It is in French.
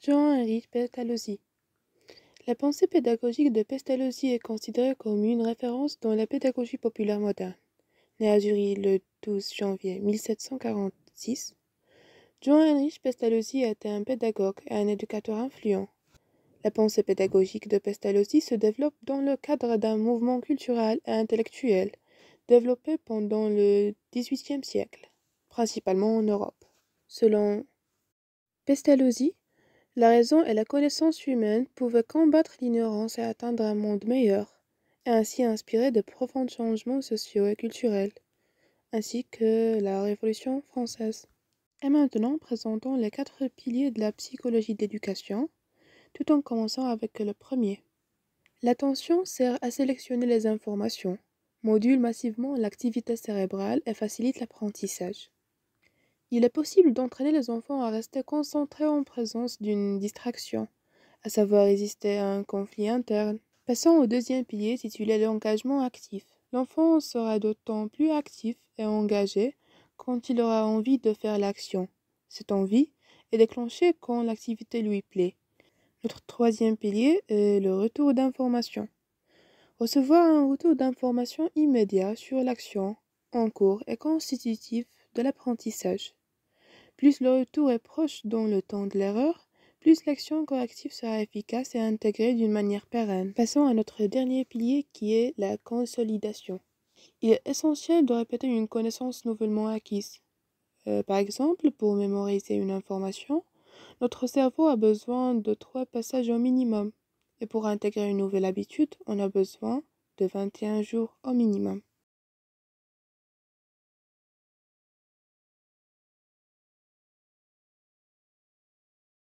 Jean-Henri Pestalozzi. La pensée pédagogique de Pestalozzi est considérée comme une référence dans la pédagogie populaire moderne. Né à Zurich le 12 janvier 1746, Jean-Henri Pestalozzi était un pédagogue et un éducateur influent. La pensée pédagogique de Pestalozzi se développe dans le cadre d'un mouvement culturel et intellectuel développé pendant le XVIIIe siècle, principalement en Europe. Selon Pestalozzi, la raison et la connaissance humaine pouvaient combattre l'ignorance et atteindre un monde meilleur, et ainsi inspirer de profonds changements sociaux et culturels, ainsi que la Révolution française. Et maintenant, présentons les quatre piliers de la psychologie d'éducation, tout en commençant avec le premier. L'attention sert à sélectionner les informations, module massivement l'activité cérébrale et facilite l'apprentissage. Il est possible d'entraîner les enfants à rester concentrés en présence d'une distraction, à savoir résister à un conflit interne. Passons au deuxième pilier titulé l'engagement actif. L'enfant sera d'autant plus actif et engagé quand il aura envie de faire l'action. Cette envie est déclenchée quand l'activité lui plaît. Notre troisième pilier est le retour d'information. Recevoir un retour d'information immédiat sur l'action en cours est constitutif de l'apprentissage. Plus le retour est proche dans le temps de l'erreur, plus l'action corrective sera efficace et intégrée d'une manière pérenne. Passons à notre dernier pilier qui est la consolidation. Il est essentiel de répéter une connaissance nouvellement acquise. Euh, par exemple, pour mémoriser une information, notre cerveau a besoin de trois passages au minimum. Et pour intégrer une nouvelle habitude, on a besoin de 21 jours au minimum.